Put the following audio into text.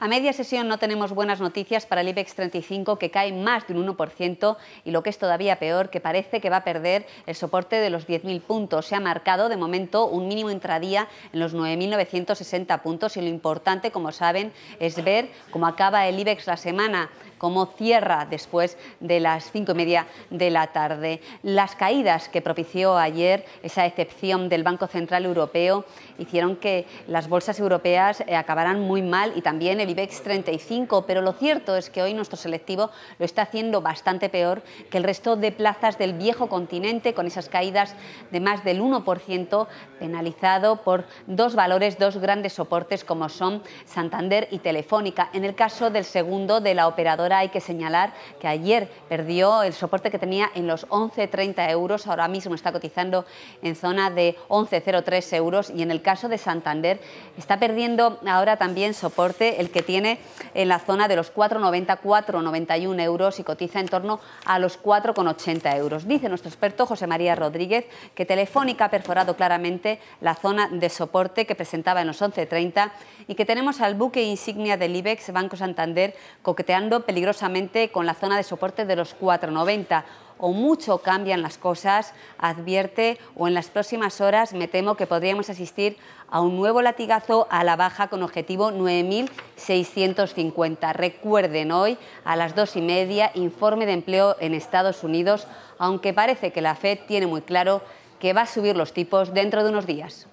A media sesión no tenemos buenas noticias para el IBEX 35 que cae más de un 1% y lo que es todavía peor que parece que va a perder el soporte de los 10.000 puntos. Se ha marcado de momento un mínimo intradía en los 9.960 puntos y lo importante, como saben, es ver cómo acaba el IBEX la semana como cierra después de las cinco y media de la tarde. Las caídas que propició ayer esa excepción del Banco Central Europeo hicieron que las bolsas europeas eh, acabaran muy mal y también el IBEX 35, pero lo cierto es que hoy nuestro selectivo lo está haciendo bastante peor que el resto de plazas del viejo continente con esas caídas de más del 1% penalizado por dos valores, dos grandes soportes como son Santander y Telefónica. En el caso del segundo de la operadora hay que señalar que ayer perdió el soporte que tenía en los 11,30 euros, ahora mismo está cotizando en zona de 11,03 euros y en el caso de Santander está perdiendo ahora también soporte el que tiene en la zona de los 4,90, 4,91 euros y cotiza en torno a los 4,80 euros. Dice nuestro experto José María Rodríguez que Telefónica ha perforado claramente la zona de soporte que presentaba en los 11,30 y que tenemos al buque insignia del IBEX Banco Santander coqueteando peligrosamente con la zona de soporte de los 4,90 o mucho cambian las cosas, advierte, o en las próximas horas me temo que podríamos asistir a un nuevo latigazo a la baja con objetivo 9.650. Recuerden hoy a las dos y media informe de empleo en Estados Unidos, aunque parece que la FED tiene muy claro que va a subir los tipos dentro de unos días.